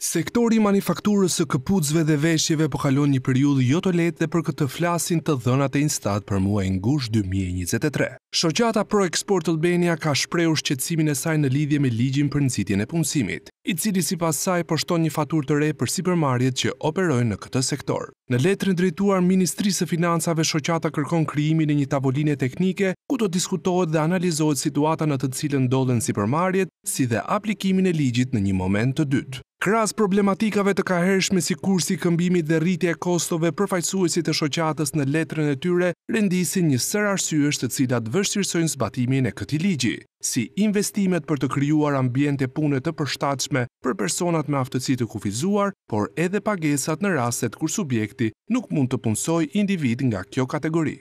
Sektori i manufakturës së këpucëve dhe veshjeve po kalon një periudhë jo të lehtë dhe për këtë flasin të dhënat e Instat për muajin gusht 2023. Shoqata Pro Export Albania ka shprehur shqetësimin e saj në lidhje me ligjin për nxitjen e punësimit, i cili sipas saj po shton një faturë të re për supermarketet që operojnë në këtë sektor. Në letrën drejtuar Ministrisë së Financave, shoqata kërkon krijimin e një tavoline teknike ku të diskutohet dhe analizohet situata në të cilën ndodhen supermarketet, si dhe aplikimin e ligjit në një moment të dytë. Kras problematikave të kahershme si kursi këmbimit dhe rritje e kostove përfajsuesit e shoqatës në letrën e tyre, rendisin një sër arsyës të cilat vështirësojnë zbatimin e këti ligji, si investimet për të kryuar ambjente punet të përshtachme për personat me aftësit të kufizuar, por edhe pagesat në raset kur subjekti nuk mund të punsoj individ nga kjo kategori.